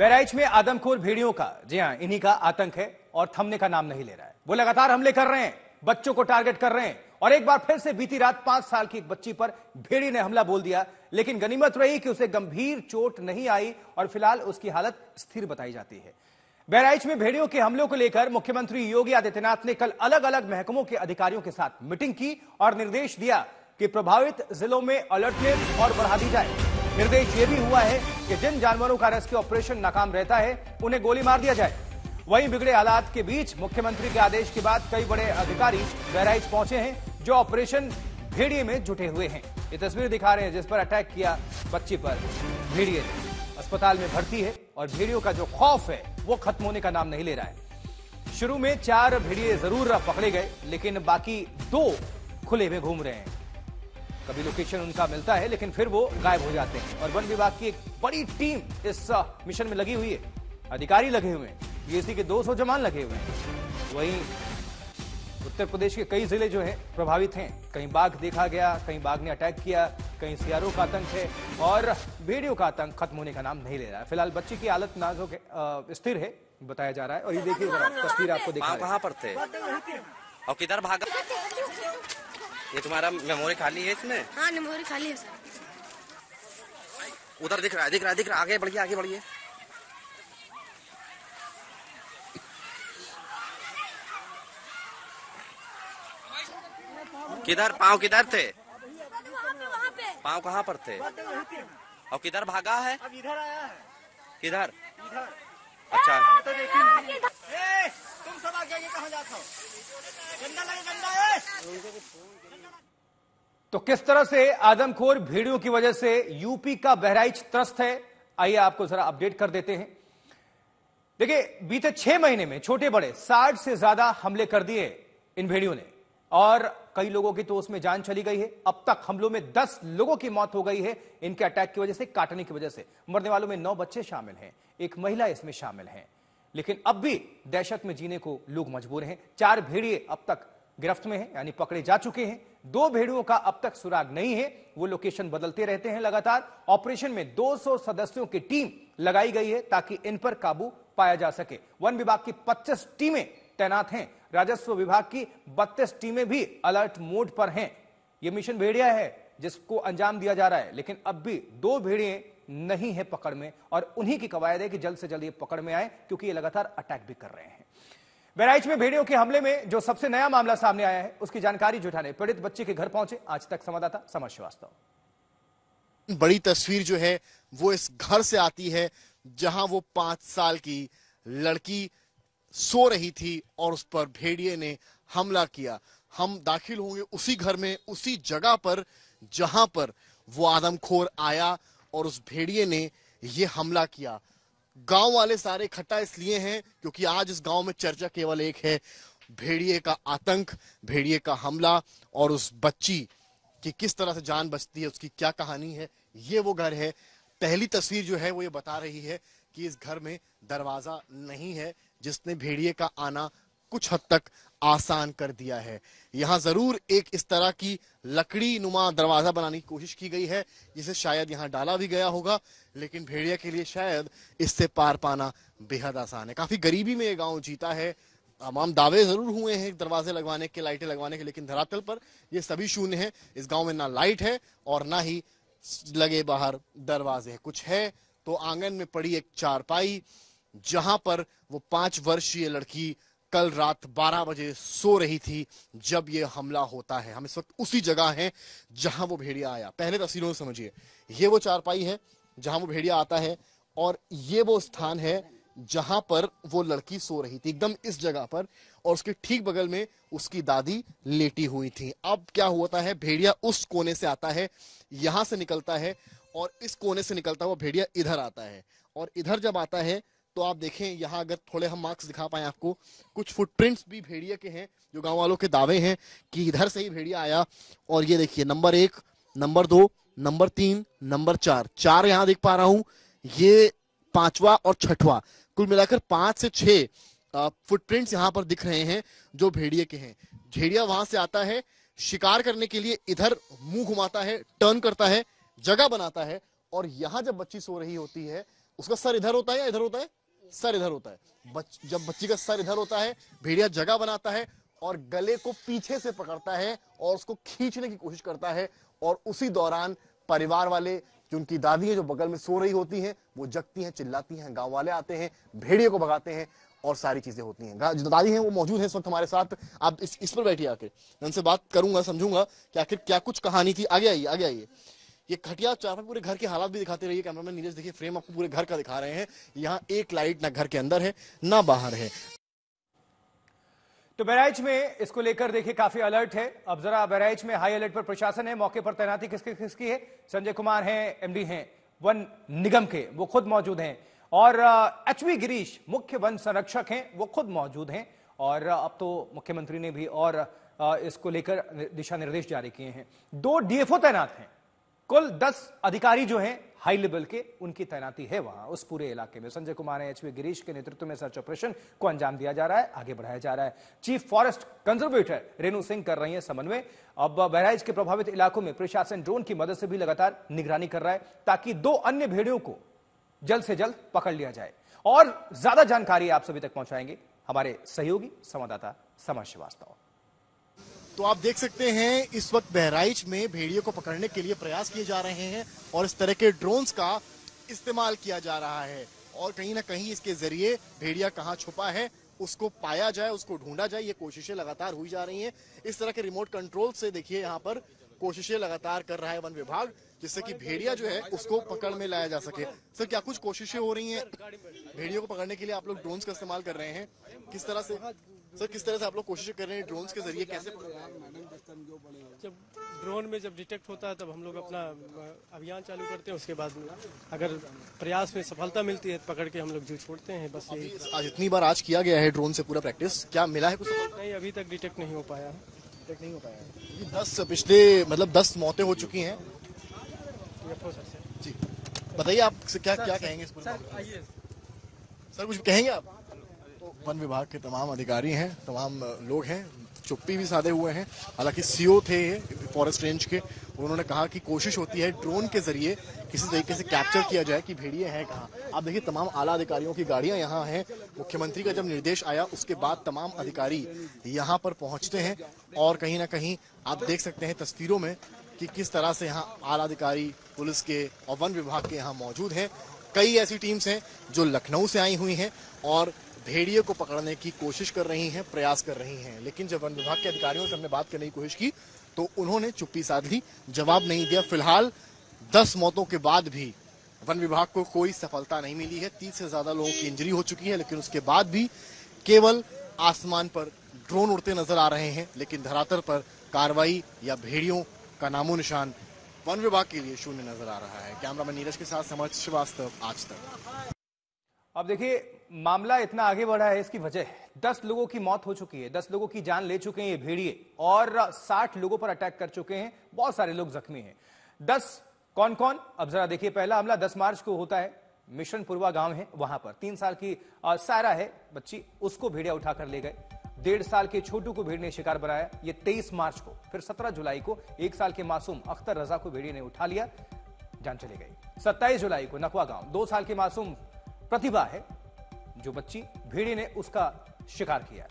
बहराइच में आदमखोर भेड़ियों का जी हाँ इन्हीं का आतंक है और थमने का नाम नहीं ले रहा है वो लगातार हमले कर रहे हैं बच्चों को टारगेट कर रहे हैं और एक बार फिर से बीती रात पांच साल की एक बच्ची पर भेड़ी ने हमला बोल दिया लेकिन गनीमत रही कि उसे गंभीर चोट नहीं आई और फिलहाल उसकी हालत स्थिर बताई जाती है बहराइच में भेड़ियों के हमलों को लेकर मुख्यमंत्री योगी आदित्यनाथ ने कल अलग अलग महकमों के अधिकारियों के साथ मीटिंग की और निर्देश दिया कि प्रभावित जिलों में अलर्टनेस और बढ़ा दी जाए निर्देश ये भी हुआ है कि जिन जानवरों का रेस्क्यू ऑपरेशन नाकाम रहता है उन्हें गोली मार दिया जाए वहीं बिगड़े हालात के बीच मुख्यमंत्री के आदेश के बाद कई बड़े अधिकारी बहराइच पहुंचे हैं जो ऑपरेशन भेड़िए में जुटे हुए हैं ये तस्वीर दिखा रहे हैं जिस पर अटैक किया बच्ची पर भेड़िए अस्पताल में भर्ती है और भेड़ियों का जो खौफ है वो खत्म होने का नाम नहीं ले रहा है शुरू में चार भेड़िए जरूर पकड़े गए लेकिन बाकी दो खुले में घूम रहे हैं कभी लोकेशन उनका मिलता है लेकिन फिर वो गायब हो जाते हैं और वन विभाग की एक बड़ी टीम इस मिशन में लगी हुई है अधिकारी लगे हुए हैं पीएसी के 200 जवान लगे हुए हैं वहीं उत्तर प्रदेश के कई जिले जो हैं प्रभावित हैं कहीं बाघ देखा गया कहीं बाघ ने अटैक किया कहीं सीआरओ का आतंक है और भेड़ियों का आतंक खत्म होने का नाम नहीं ले रहा है फिलहाल बच्चे की हालत नाजुक स्थिर है बताया जा रहा है और ये देखिए तस्वीर आपको देखा कहाँ पर थे और किधर भागा ये तुम्हारा मेमोरी खाली है इसमें हाँ मेमोरी खाली है सर उधर दिख रहा है दिख रहा है दिख रहा है आगे बढ़िए आगे बढ़िए किधर पाँव किधर थे पाँव कहाँ पर थे और किधर भागा है इधर आया किधर अच्छा तो तुम सब आगे कहाँ जाता हो गंदा लगे गंदा है तो किस तरह से आदमखोर भीड़ियों की वजह से यूपी का बहराइच त्रस्त है आइए आपको जरा अपडेट कर देते हैं देखिए बीते छह महीने में छोटे बड़े साठ से ज्यादा हमले कर दिए इन भेड़ियों ने और कई लोगों की तो उसमें जान चली गई है अब तक हमलों में दस लोगों की मौत हो गई है इनके अटैक की वजह से काटने की वजह से मरने वालों में नौ बच्चे शामिल हैं एक महिला इसमें शामिल है लेकिन अब भी दहशत में जीने को लोग मजबूर हैं चार भेड़िए अब तक गिरफ्त में हैं यानी पकड़े जा चुके हैं दो भेड़ियों का अब तक सुराग नहीं है वो लोकेशन बदलते रहते हैं लगातार ऑपरेशन में 200 सदस्यों की टीम लगाई गई है ताकि इन पर काबू पाया जा सके वन विभाग की 25 टीमें तैनात हैं राजस्व विभाग की 32 टीमें भी अलर्ट मोड पर हैं यह मिशन भेड़िया है जिसको अंजाम दिया जा रहा है लेकिन अब भी दो भेड़िए नहीं है पकड़ में और उन्हीं की कवायद है कि जल्द से जल्द ये पकड़ में आए क्योंकि ये लगातार अटैक भी कर रहे हैं बहराइच में भेड़ियों के हमले में जो सबसे नया मामला सामने आया है उसकी जानकारी जुटाने पीड़ित बच्चे के घर पहुंचे आज तक संवाददाता समर श्रीवास्तव बड़ी तस्वीर जो है वो इस घर से आती है जहां वो पांच साल की लड़की सो रही थी और उस पर भेड़िए ने हमला किया हम दाखिल होंगे उसी घर में उसी जगह पर जहां पर वो आदमखोर आया और उस भेड़िए ने ये हमला किया गांव वाले सारे इकट्ठा इसलिए हैं क्योंकि आज इस गांव में चर्चा केवल एक है भेड़िए का आतंक भेड़िए का हमला और उस बच्ची की किस तरह से जान बचती है उसकी क्या कहानी है ये वो घर है पहली तस्वीर जो है वो ये बता रही है कि इस घर में दरवाजा नहीं है जिसने भेड़िए का आना कुछ हद तक आसान कर दिया है यहां जरूर एक इस तरह की लकड़ी नुमा दरवाजा बनाने की कोशिश की गई है जिसे शायद यहाँ डाला भी गया होगा लेकिन भेड़िया के लिए शायद इससे पार पाना बेहद आसान है काफी गरीबी में ये गांव जीता है तमाम दावे जरूर हुए हैं दरवाजे लगवाने के लाइटें लगवाने के लेकिन धरातल पर ये सभी शून्य है इस गाँव में ना लाइट है और ना ही लगे बाहर दरवाजे है कुछ है तो आंगन में पड़ी एक चारपाई जहां पर वो पांच वर्षीय लड़की कल रात 12 बजे सो रही थी जब ये हमला होता है हम इस वक्त उसी जगह हैं जहां वो भेड़िया आया पहले तस्वीरों समझिए ये वो चारपाई है जहां वो भेड़िया आता है और ये वो स्थान है जहां पर वो लड़की सो रही थी एकदम इस जगह पर और उसके ठीक बगल में उसकी दादी लेटी हुई थी अब क्या होता है भेड़िया उस कोने से आता है यहां से निकलता है और इस कोने से निकलता हुआ भेड़िया इधर आता है और इधर जब आता है तो आप देखें यहाँ अगर थोड़े हम मार्क्स दिखा पाए आपको कुछ फुटप्रिंट्स भी भेड़िया के हैं जो गांव वालों के दावे हैं कि इधर से ही भेड़िया आया और ये देखिए नंबर एक नंबर दो नंबर तीन नंबर चार चार यहाँ देख पा रहा हूँ ये पांचवा और छठवा कुल मिलाकर पांच से छह फुटप्रिंट्स यहाँ पर दिख रहे हैं जो भेड़िए के हैं भेड़िया वहां से आता है शिकार करने के लिए इधर मुंह घुमाता है टर्न करता है जगह बनाता है और यहाँ जब बच्ची सो रही होती है उसका सर इधर होता है या इधर होता है सर इधर होता है बच, जब बच्ची का सर इधर होता है भेड़िया जगह बनाता है और गले को पीछे से पकड़ता है और उसको खींचने की कोशिश करता है और उसी दौरान परिवार वाले जो उनकी दादी है जो बगल में सो रही होती हैं वो जगती हैं चिल्लाती हैं गांव वाले आते हैं भेड़िए को भगाते हैं और सारी चीजें होती हैं जो दादी हैं वो मौजूद हैं इस वक्त हमारे साथ आप इस, इस पर बैठिए आके मैं उनसे बात करूंगा समझूंगा कि आखिर क्या कुछ कहानी थी आगे आइए आगे आइए ये घटिया चार में पूरे घर के हालात भी दिखाते रहिए कैमरा मैन नीरज देखिए फ्रेम आपको पूरे घर का दिखा रहे हैं यहाँ एक लाइट ना घर के अंदर है ना बाहर है तो बहराइच में इसको लेकर देखिए काफी अलर्ट है अब जरा बहराइच में हाई अलर्ट पर प्रशासन है मौके पर तैनाती किसकी किसकी है संजय कुमार हैं एमडी हैं वन निगम के वो खुद मौजूद हैं और एच वी गिरीश मुख्य वन संरक्षक हैं वो खुद मौजूद हैं और अब तो मुख्यमंत्री ने भी और इसको लेकर दिशा निर्देश जारी किए हैं दो डीएफओ तैनात हैं कुल दस अधिकारी जो हैं हाई लेवल के उनकी तैनाती है वहां उस पूरे इलाके में संजय कुमार एच वी गिरीश के नेतृत्व में सर्च ऑपरेशन को अंजाम दिया जा रहा है आगे बढ़ाया जा रहा है chief forest conservator Renu Singh कर रही है समन्वय अब बहराइच के प्रभावित इलाकों में प्रशासन ड्रोन की मदद से भी लगातार निगरानी कर रहा है ताकि दो अन्य भेड़ियों को जल्द से जल्द पकड़ लिया जाए और ज्यादा जानकारी आप सभी तक पहुंचाएंगे हमारे सहयोगी संवाददाता समाज श्रीवास्तव तो आप देख सकते हैं इस वक्त बहराइच में भेड़ियों को पकड़ने के लिए प्रयास किए जा रहे हैं और इस तरह के ड्रोन्स का इस्तेमाल किया जा रहा है और कहीं ना कहीं इसके जरिए भेड़िया कहाँ छुपा है उसको पाया जाए उसको ढूंढा जाए ये कोशिशें लगातार हुई जा रही हैं इस तरह के रिमोट कंट्रोल से देखिए यहाँ पर कोशिशें लगातार कर रहा है वन विभाग जिससे कि भेड़िया जो है उसको पकड़ में लाया जा सके सर क्या कुछ कोशिशें हो रही हैं भेड़ियों को पकड़ने के लिए आप लोग ड्रोन्स का इस्तेमाल कर रहे हैं किस तरह से सर किस तरह से आप लोग कोशिश कर रहे हैं ड्रोन के जरिए कैसे जब ड्रोन में जब डिटेक्ट होता है तब हम लोग अपना अभियान चालू करते हैं उसके बाद अगर प्रयास में सफलता मिलती है पकड़ के हम लोग जू छोड़ते हैं बस यही आज इतनी बार आज किया गया है ड्रोन से पूरा प्रैक्टिस क्या मिला है कुछ नहीं अभी तक डिटेक्ट नहीं हो पाया डिटेक्ट नहीं हो पाया दस पिछले मतलब दस मौतें हो चुकी हैं जी बताइए आप क्या क्या कहेंगे सर कुछ कहेंगे आप वन विभाग के तमाम अधिकारी हैं तमाम लोग हैं चुप्पी भी साधे हुए हैं हालांकि सीओ थे फॉरेस्ट रेंज के उन्होंने कहा कि कोशिश होती है ड्रोन के जरिए किसी तरीके से कैप्चर किया जाए कि भेड़िए हैं कहाँ आप देखिए तमाम आला अधिकारियों की गाड़ियां यहाँ हैं मुख्यमंत्री का जब निर्देश आया उसके बाद तमाम अधिकारी यहाँ पर पहुँचते हैं और कहीं ना कहीं आप देख सकते हैं तस्वीरों में कि किस तरह से यहाँ आला अधिकारी पुलिस के और वन विभाग के यहाँ मौजूद हैं कई ऐसी टीम्स हैं जो लखनऊ से आई हुई हैं और भेड़िए को पकड़ने की कोशिश कर रही हैं प्रयास कर रही हैं लेकिन जब वन विभाग के अधिकारियों से हमने बात करने की कोशिश की तो उन्होंने चुप्पी साध ली जवाब नहीं दिया फिलहाल दस मौतों के बाद भी वन विभाग को कोई सफलता नहीं मिली है तीस से ज्यादा लोगों की इंजरी हो चुकी है लेकिन उसके बाद भी केवल आसमान पर ड्रोन उड़ते नजर आ रहे हैं लेकिन धरातल पर कार्रवाई या भेड़ियों का नामो निशान वन विभाग के लिए शून्य नजर आ रहा है कैमरामैन नीरज के साथ समर्थ श्रीवास्तव आज तक अब देखिए मामला इतना आगे बढ़ा है इसकी वजह दस लोगों की मौत हो चुकी है दस लोगों की जान ले चुके हैं ये भेड़िए और साठ लोगों पर अटैक कर चुके हैं बहुत सारे लोग जख्मी हैं दस कौन कौन अब जरा देखिए पहला हमला दस मार्च को होता है मिशन पुरवा गांव है वहां पर तीन साल की सारा है बच्ची उसको भेड़िया उठाकर ले गए डेढ़ साल के छोटू को भेड़ ने शिकार बनाया ये तेईस मार्च को फिर सत्रह जुलाई को एक साल के मासूम अख्तर रजा को भेड़िए ने उठा लिया जान चली गई सत्ताईस जुलाई को नकवा गांव दो साल के मासूम प्रतिभा है जो बच्ची भेड़ी ने उसका शिकार किया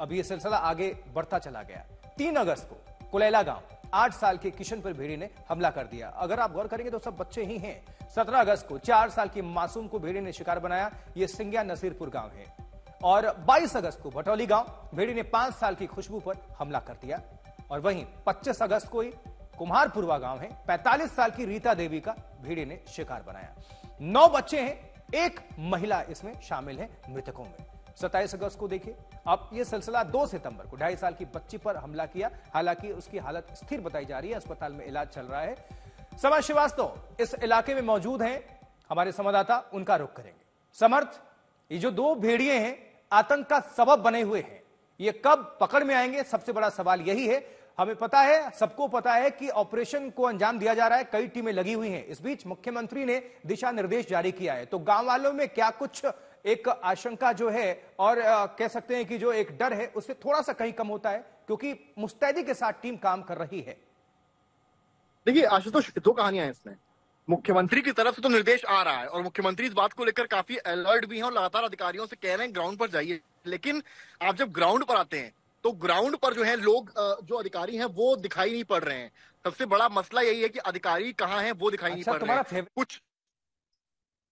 अब यह सिलसिला आगे बढ़ता चला गया तीन अगस्त को कुलेला गांव आठ साल के किशनपुर भेड़ी ने हमला कर दिया अगर आप गौर करेंगे तो सब बच्चे ही हैं सत्रह अगस्त को चार साल की मासूम को भेड़ी ने शिकार बनाया यह सिंगिया नसीरपुर गांव है और 22 अगस्त को भटौली गांव भेड़ी ने पांच साल की खुशबू पर हमला कर दिया और वहीं 25 अगस्त को ही कुमारपुरवा गांव है 45 साल की रीता देवी का भेड़ी ने शिकार बनाया नौ बच्चे हैं एक महिला इसमें शामिल है मृतकों में सत्ताईस अगस्त को देखिए अब यह सिलसिला 2 सितंबर को ढाई साल की बच्ची पर हमला किया हालांकि उसकी हालत स्थिर बताई जा रही है अस्पताल में इलाज चल रहा है समाज श्रीवास्तव इस इलाके में मौजूद हैं हमारे संवाददाता उनका रुख करेंगे समर्थ ये जो दो भेड़िए हैं आतंक का सबब बने हुए हैं ये कब पकड़ में आएंगे सबसे बड़ा सवाल यही है हमें पता है सबको पता है कि ऑपरेशन को अंजाम दिया जा रहा है कई टीमें लगी हुई हैं इस बीच मुख्यमंत्री ने दिशा निर्देश जारी किया है तो गांव वालों में क्या कुछ एक आशंका जो है और कह सकते हैं कि जो एक डर है उससे थोड़ा सा कहीं कम होता है क्योंकि मुस्तैदी के साथ टीम काम कर रही है देखिए आशुतोष दो कहानियां हैं इसमें मुख्यमंत्री की तरफ से तो निर्देश आ रहा है और मुख्यमंत्री इस बात को लेकर काफी अलर्ट भी हैं और लगातार अधिकारियों से कह रहे हैं ग्राउंड पर जाइए लेकिन आप जब ग्राउंड पर आते हैं तो ग्राउंड पर जो है लोग जो अधिकारी हैं वो दिखाई नहीं पड़ रहे हैं सबसे बड़ा मसला यही है कि अधिकारी कहाँ हैं वो दिखाई अच्छा, नहीं पड़ रहे हैं कुछ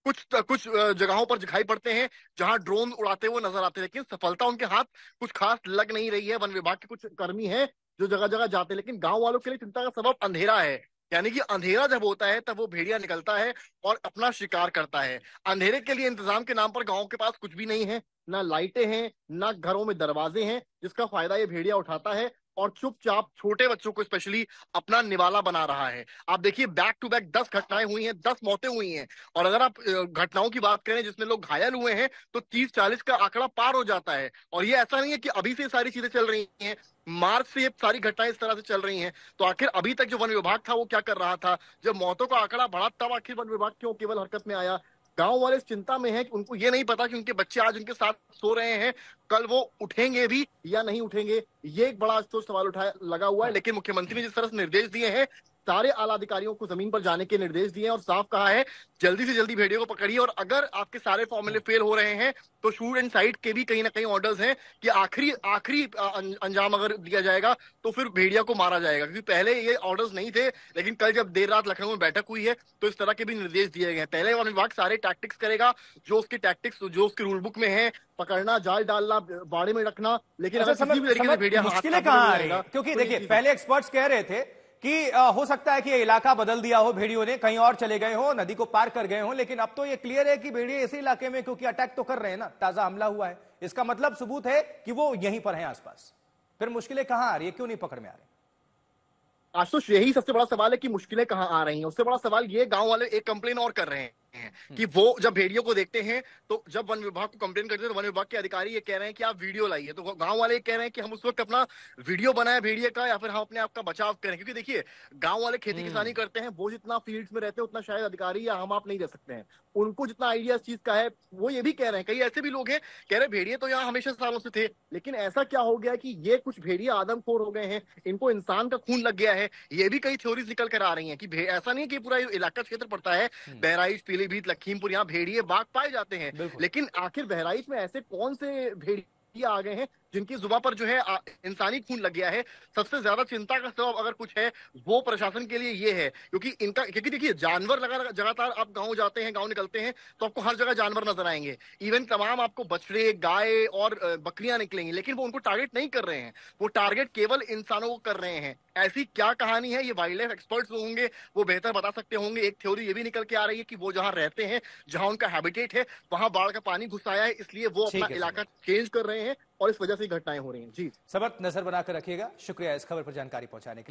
कुछ कुछ जगहों पर दिखाई पड़ते हैं जहां ड्रोन उड़ाते हुए नजर आते हैं लेकिन सफलता उनके हाथ कुछ खास लग नहीं रही है वन विभाग के कुछ कर्मी हैं जो जगह जगह जाते हैं लेकिन गांव वालों के लिए चिंता का सबब अंधेरा है यानी कि अंधेरा जब होता है तब वो भेड़िया निकलता है और अपना शिकार करता है अंधेरे के लिए इंतजाम के नाम पर गाँव के पास कुछ भी नहीं है ना लाइटें हैं ना घरों में दरवाजे हैं जिसका फायदा ये भेड़िया उठाता है और चुपचाप छोटे बच्चों को स्पेशली अपना निवाला बना रहा है आप देखिए बैक टू बैक दस घटनाएं हुई हैं दस मौतें हुई हैं और अगर आप घटनाओं की बात करें जिसमें लोग घायल हुए हैं तो तीस चालीस का आंकड़ा पार हो जाता है और ये ऐसा नहीं है कि अभी से सारी चीजें चल रही हैं मार्च से ये सारी घटनाएं इस तरह से चल रही हैं तो आखिर अभी तक जो वन विभाग था वो क्या कर रहा था जब मौतों का आंकड़ा बढ़ा तब आखिर वन विभाग क्यों केवल हरकत में आया गांव वाले इस चिंता में हैं कि उनको ये नहीं पता कि उनके बच्चे आज उनके साथ सो रहे हैं कल वो उठेंगे भी या नहीं उठेंगे ये एक बड़ा तो सवाल उठाया लगा हुआ है हाँ। लेकिन मुख्यमंत्री ने जिस तरह से निर्देश दिए हैं सारे आला अधिकारियों को जमीन पर जाने के निर्देश दिए हैं और साफ कहा है जल्दी से जल्दी भेड़ियों को पकड़िए और अगर आपके सारे फॉर्मूले हम्म। फेल हो रहे हैं तो शूट एंड साइट के भी कहीं ना कहीं ऑर्डर्स हैं कि आखिरी आखिरी अं, अंजाम अगर दिया जाएगा तो फिर भेड़िया को मारा जाएगा क्योंकि पहले ये ऑर्डर्स नहीं थे लेकिन कल जब देर रात लखनऊ में बैठक हुई है तो इस तरह के भी निर्देश दिए गए हैं पहले वन विभाग सारे टैक्टिक्स करेगा जो उसके टैक्टिक्स जो उसके रूल बुक में है पकड़ना जाल डालना बाड़े में रखना लेकिन अच्छा, अगर किसी भी तरीके से भेड़िया क्योंकि देखिए पहले एक्सपर्ट्स कह रहे थे कि आ, हो सकता है कि ये इलाका बदल दिया हो भेड़ियों ने कहीं और चले गए हो नदी को पार कर गए हो लेकिन अब तो ये क्लियर है कि भेड़िए इसी इलाके में क्योंकि अटैक तो कर रहे हैं ना ताजा हमला हुआ है इसका मतलब सबूत है कि वो यहीं पर है आसपास फिर मुश्किलें कहां आ रही है क्यों नहीं पकड़ में आ रही आशुष यही सबसे बड़ा सवाल है कि मुश्किलें कहां आ रही हैं उससे बड़ा सवाल ये गांव वाले एक कंप्लेन और कर रहे हैं हैं हम्म। कि वो जब भेड़ियों को देखते हैं तो जब वन विभाग को कंप्लेन करते हैं तो वन विभाग के अधिकारी ये कह रहे हैं कि आप वीडियो लाइए तो गांव वाले कह रहे हैं कि हम उस वक्त अपना वीडियो बनाए भेड़िए का या फिर हम अपने आप का बचाव करें क्योंकि देखिए गाँव वाले खेती हम्म। किसानी करते हैं वो जितना फील्ड में रहते हैं उतना शायद अधिकारी या हम आप नहीं दे सकते हैं उनको जितना आइडिया इस चीज का है वो ये भी कह रहे हैं कई ऐसे भी लोग हैं कह रहे भेड़िए तो यहाँ हमेशा सालों से थे लेकिन ऐसा क्या हो गया कि ये कुछ भेड़िए आदमखोर हो गए हैं इनको इंसान का खून लग गया है ये भी कई थ्योरीज निकल कर आ रही है कि ऐसा नहीं है कि पूरा इलाका क्षेत्र पड़ता है हम्म। बहराइच पीली पीलीभीत लखीमपुर यहाँ भेड़िए बाघ पाए जाते हैं लेकिन आखिर बहराइच में ऐसे कौन से भेड़िए आ गए हैं जिनकी जुबा पर जो है इंसानी खून लग गया है सबसे ज्यादा चिंता का सबब अगर कुछ है वो प्रशासन के लिए ये है क्योंकि इनका क्योंकि देखिए जानवर लगातार आप गाँव जाते हैं गाँव निकलते हैं तो आपको हर जगह जानवर नजर आएंगे इवन तमाम आपको बछड़े गाय और बकरियां निकलेंगी लेकिन वो उनको टारगेट नहीं कर रहे हैं वो टारगेट केवल इंसानों को कर रहे हैं ऐसी क्या कहानी है ये वाइल्ड लाइफ एक्सपर्ट्स होंगे वो बेहतर बता सकते होंगे एक थ्योरी ये भी निकल के आ रही है कि वो जहाँ रहते हैं जहाँ उनका हैबिटेट है वहां बाढ़ का पानी घुसाया है इसलिए वो अपना इलाका चेंज कर रहे हैं और इस वजह से घटनाएं हो रही हैं जी सबक नजर बनाकर रखिएगा शुक्रिया इस खबर पर जानकारी पहुंचाने के लिए